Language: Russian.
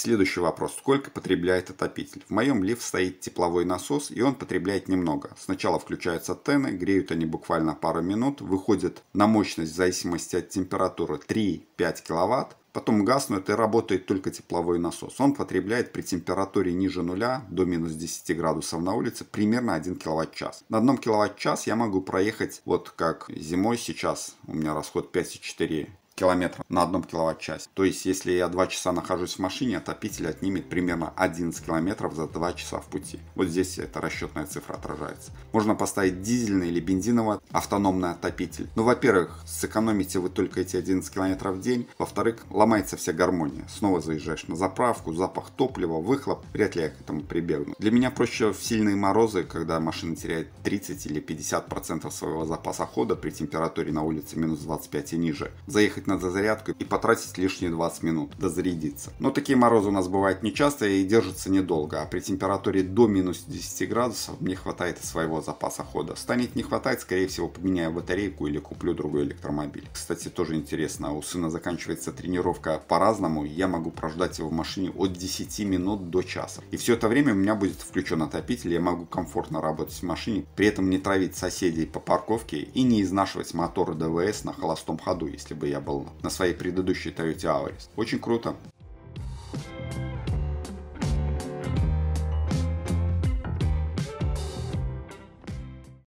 Следующий вопрос. Сколько потребляет отопитель? В моем лифт стоит тепловой насос, и он потребляет немного. Сначала включаются тены, греют они буквально пару минут, выходят на мощность в зависимости от температуры 3-5 кВт, потом гаснут и работает только тепловой насос. Он потребляет при температуре ниже нуля до минус 10 градусов на улице примерно 1 киловатт-час. На одном киловатт-час я могу проехать, вот как зимой сейчас у меня расход 5,4 километров на одном киловатт часе То есть, если я 2 часа нахожусь в машине, отопитель отнимет примерно 11 километров за 2 часа в пути. Вот здесь эта расчетная цифра отражается. Можно поставить дизельный или бензиновый автономный отопитель. Ну, во-первых, сэкономите вы только эти 11 километров в день. Во-вторых, ломается вся гармония. Снова заезжаешь на заправку, запах топлива, выхлоп. Вряд ли я к этому прибегну. Для меня проще в сильные морозы, когда машина теряет 30 или 50% своего запаса хода при температуре на улице минус 25 и ниже, заехать на дозарядку и потратить лишние 20 минут, дозарядиться. Но такие морозы у нас бывают нечасто и держатся недолго, а при температуре до минус 10 градусов мне хватает своего запаса хода. Станет не хватать, скорее всего поменяю батарейку или куплю другой электромобиль. Кстати, тоже интересно, у сына заканчивается тренировка по-разному, я могу прождать его в машине от 10 минут до часа. И все это время у меня будет включен отопитель, я могу комфортно работать в машине, при этом не травить соседей по парковке и не изнашивать моторы ДВС на холостом ходу, если бы я был на своей предыдущей Toyota Auris. Очень круто.